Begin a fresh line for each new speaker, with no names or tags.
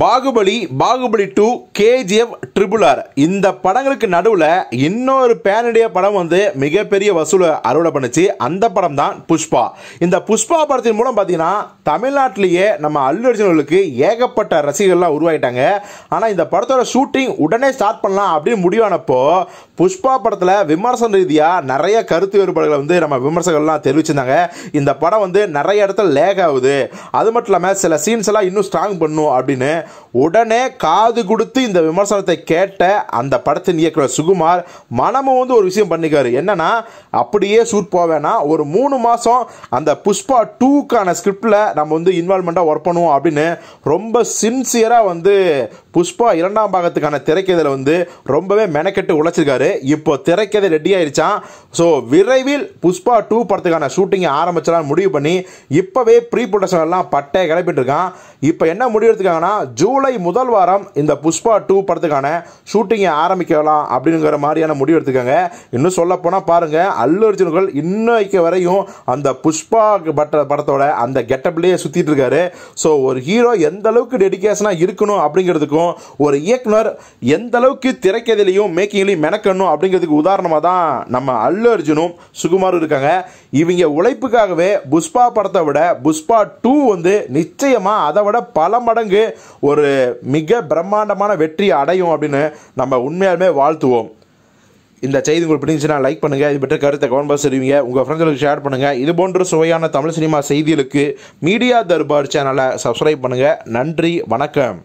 Baahubali Baahubali two KGF triple R இந்த படங்களுக்கு நடுவில் இன்னொரு பேனுடைய படம் வந்து மிகப்பெரிய வசூல் அறுவடை பண்ணுச்சு அந்த படம் தான் புஷ்பா இந்த புஷ்பா படத்தின் மூலம் பார்த்தீங்கன்னா தமிழ்நாட்டிலேயே நம்ம அல்லு அர்ஜுனர்களுக்கு ஏகப்பட்ட ரசிகர்கள்லாம் உருவாகிட்டாங்க ஆனால் இந்த படத்தோட ஷூட்டிங் உடனே ஸ்டார்ட் பண்ணலாம் அப்படின்னு முடிவானப்போ புஷ்பா படத்தில் விமர்சன ரீதியாக நிறைய கருத்து வேறுபாடுகளை வந்து நம்ம விமர்சகர்கள்லாம் தெரிவிச்சிருந்தாங்க இந்த படம் வந்து நிறைய இடத்துல லேக் ஆகுது அது மட்டும் இல்லாமல் சில சீன்ஸ் எல்லாம் இன்னும் ஸ்ட்ராங் பண்ணும் அப்படின்னு உடனே காது கொடுத்து இந்த விமர்சனத்தை கேட்ட அந்த படத்தின் இயக்குனர் சுகுமார் மனமும் வந்து ஒரு விஷயம் பண்ணிக்காரு என்னன்னா அப்படியே ஷூட் போவேன்னா ஒரு மூணு மாதம் அந்த புஷ்பா டூக்கான ஸ்கிரிப்டில் நம்ம வந்து இன்வால்மெண்ட்டாக ஒர்க் பண்ணுவோம் அப்படின்னு ரொம்ப சின்சியராக வந்து புஷ்பா இரண்டாம் பாகத்துக்கான திரைக்கதையில் வந்து ரொம்பவே மெனக்கெட்டு உழைச்சிருக்காரு இப்போ திரைக்கதை ரெடி ஆயிடுச்சான் ஸோ விரைவில் புஷ்பா டூ படத்துக்கான ஷூட்டிங்கை ஆரம்பிச்சலாம் முடிவு பண்ணி இப்போவே ப்ரீ ப்ரொடக்ஷன் எல்லாம் பட்டையை கிளப்பிட்டு இருக்கான் இப்போ என்ன முடிவெடுத்துக்காங்கன்னா ஜூலை முதல் வாரம் இந்த புஷ்பா டூ படத்துக்கான ஷூட்டிங்கை ஆரம்பிக்கலாம் அப்படிங்கிற மாதிரியான முடிவு எடுத்துக்காங்க இன்னும் சொல்ல பாருங்கள் அல்லு அர்ஜுன்கள் இன்னைக்கு வரையும் அந்த புஷ்பா பட்ட படத்தோட அந்த கெட்டப்லேயே சுற்றிட்டு இருக்காரு ஸோ ஒரு ஹீரோ எந்த அளவுக்கு டெடிக்கேஷனாக இருக்கணும் அப்படிங்கிறதுக்கும் ஒரு இயக்குனர் எந்த அளவுக்கு திரைக்கதிலையும் மேக்கிங்லையும் மெனக்கணும் அப்படிங்கிறதுக்கு உதாரணமாக தான் நம்ம அல்லு அர்ஜுனும் சுகுமாரும் இருக்காங்க இவங்க உழைப்புக்காகவே புஷ்பா படத்தை விட புஷ்பா டூ வந்து நிச்சயமாக அதை விட பல மடங்கு ஒரு மிக பிரம்மாண்டமான வெற்றி அடையும் அப்படின்னு நம்ம உண்மையாலுமே வாழ்த்துவோம் இந்த செய்தி உங்களுக்கு பிடிச்சுன்னா லைக் பண்ணுங்கள் இது பற்றி கருத்தை கவனம் செய்வீங்க உங்கள் ஃப்ரெண்ட்ஸுக்கு ஷேர் பண்ணுங்கள் இது போன்ற சுவையான தமிழ் சினிமா செய்திகளுக்கு மீடியா தர்பார் சேனலை சப்ஸ்கிரைப் பண்ணுங்கள் நன்றி வணக்கம்